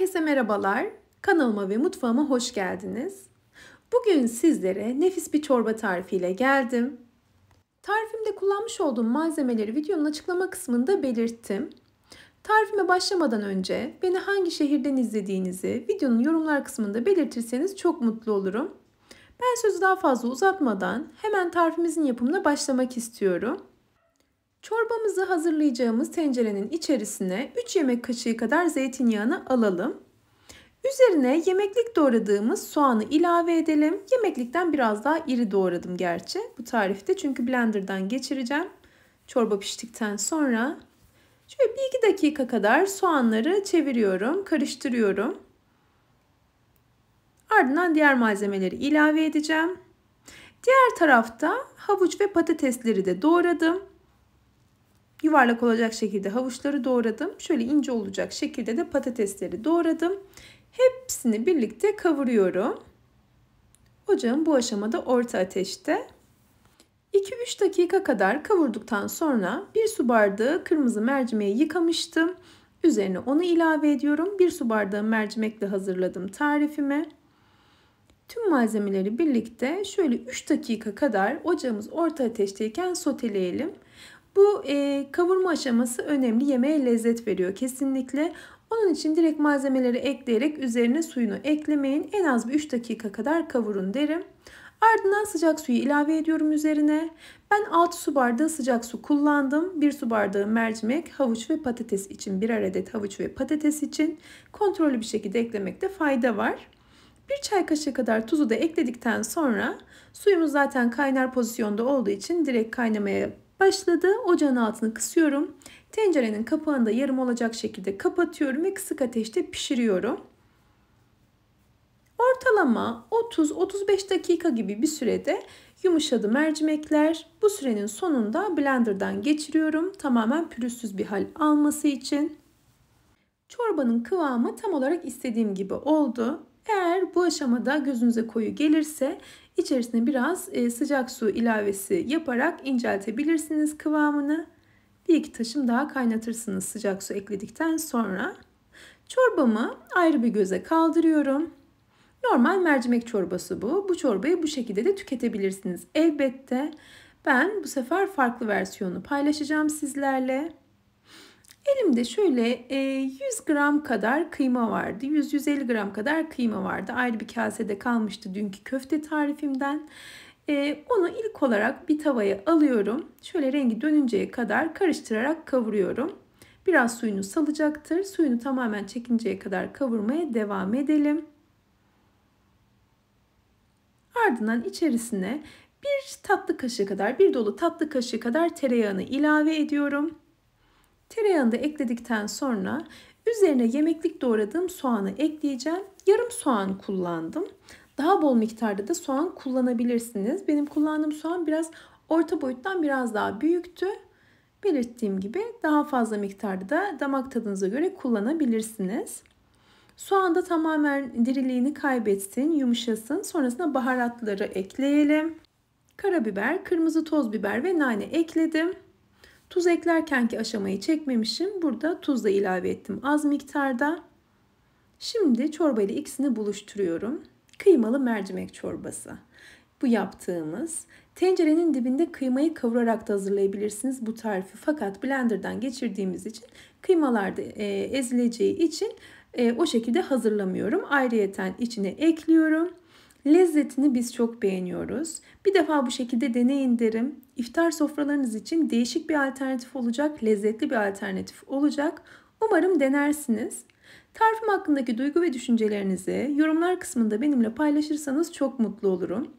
Herkese merhabalar. Kanalıma ve mutfağıma hoş geldiniz. Bugün sizlere nefis bir çorba tarifiyle geldim. Tarifimde kullanmış olduğum malzemeleri videonun açıklama kısmında belirttim. Tarifime başlamadan önce beni hangi şehirden izlediğinizi videonun yorumlar kısmında belirtirseniz çok mutlu olurum. Ben sözü daha fazla uzatmadan hemen tarifimizin yapımına başlamak istiyorum. Çorbamızı hazırlayacağımız tencerenin içerisine 3 yemek kaşığı kadar zeytinyağını alalım. Üzerine yemeklik doğradığımız soğanı ilave edelim. Yemeklikten biraz daha iri doğradım gerçi bu tarifte çünkü blenderdan geçireceğim. Çorba piştikten sonra şöyle bir iki dakika kadar soğanları çeviriyorum, karıştırıyorum. Ardından diğer malzemeleri ilave edeceğim. Diğer tarafta havuç ve patatesleri de doğradım yuvarlak olacak şekilde havuçları doğradım. Şöyle ince olacak şekilde de patatesleri doğradım. Hepsini birlikte kavuruyorum. Ocağım bu aşamada orta ateşte. 2-3 dakika kadar kavurduktan sonra 1 su bardağı kırmızı mercimeği yıkamıştım. Üzerine onu ilave ediyorum. 1 su bardağı mercimekle hazırladım tarifimi. Tüm malzemeleri birlikte şöyle 3 dakika kadar ocağımız orta ateşteyken soteleyelim. Bu e, kavurma aşaması önemli. Yemeğe lezzet veriyor kesinlikle. Onun için direkt malzemeleri ekleyerek üzerine suyunu eklemeyin. En az bir 3 dakika kadar kavurun derim. Ardından sıcak suyu ilave ediyorum üzerine. Ben 6 su bardağı sıcak su kullandım. 1 su bardağı mercimek, havuç ve patates için. birer adet havuç ve patates için. Kontrollü bir şekilde eklemekte fayda var. 1 çay kaşığı kadar tuzu da ekledikten sonra suyumuz zaten kaynar pozisyonda olduğu için direkt kaynamaya başladı. Ocağın altını kısıyorum. Tencerenin kapağını da yarım olacak şekilde kapatıyorum ve kısık ateşte pişiriyorum. Ortalama 30-35 dakika gibi bir sürede yumuşadı mercimekler. Bu sürenin sonunda blenderdan geçiriyorum tamamen pürüzsüz bir hal alması için. Çorbanın kıvamı tam olarak istediğim gibi oldu. Eğer bu aşamada gözünüze koyu gelirse içerisine biraz e, sıcak su ilavesi yaparak inceltebilirsiniz kıvamını. Bir iki taşım daha kaynatırsınız sıcak su ekledikten sonra. Çorbamı ayrı bir göze kaldırıyorum. Normal mercimek çorbası bu. Bu çorbayı bu şekilde de tüketebilirsiniz elbette. Ben bu sefer farklı versiyonu paylaşacağım sizlerle. Elimde şöyle 100 e, gram kadar kıyma vardı. 100-150 gram kadar kıyma vardı. Ayrı bir kasede kalmıştı dünkü köfte tarifimden. E, onu ilk olarak bir tavaya alıyorum. Şöyle rengi dönünceye kadar karıştırarak kavuruyorum. Biraz suyunu salacaktır. Suyunu tamamen çekinceye kadar kavurmaya devam edelim. Ardından içerisine bir tatlı kaşığı kadar, bir dolu tatlı kaşığı kadar tereyağını ilave ediyorum. Tereyağını da ekledikten sonra üzerine yemeklik doğradığım soğanı ekleyeceğim. Yarım soğan kullandım. Daha bol miktarda da soğan kullanabilirsiniz. Benim kullandığım soğan biraz orta boyuttan biraz daha büyüktü. Belirttiğim gibi daha fazla miktarda da damak tadınıza göre kullanabilirsiniz. Soğan da tamamen diriliğini kaybetsin, yumuşasın. Sonrasında baharatları ekleyelim. Karabiber, kırmızı toz biber ve nane ekledim. Tuz eklerkenki aşamayı çekmemişim. Burada tuz da ilave ettim az miktarda. Şimdi çorba ile ikisini buluşturuyorum. Kıymalı mercimek çorbası. Bu yaptığımız tencerenin dibinde kıymayı kavurarak da hazırlayabilirsiniz bu tarifi. Fakat blenderdan geçirdiğimiz için kıymalarda e, ezileceği için e, o şekilde hazırlamıyorum. Ayrıyeten içine ekliyorum. Lezzetini biz çok beğeniyoruz. Bir defa bu şekilde deneyin derim. İftar sofralarınız için değişik bir alternatif olacak, lezzetli bir alternatif olacak. Umarım denersiniz. Tarifim hakkındaki duygu ve düşüncelerinizi yorumlar kısmında benimle paylaşırsanız çok mutlu olurum.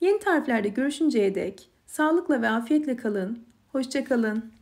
Yeni tariflerde görüşünceye dek sağlıkla ve afiyetle kalın. Hoşçakalın.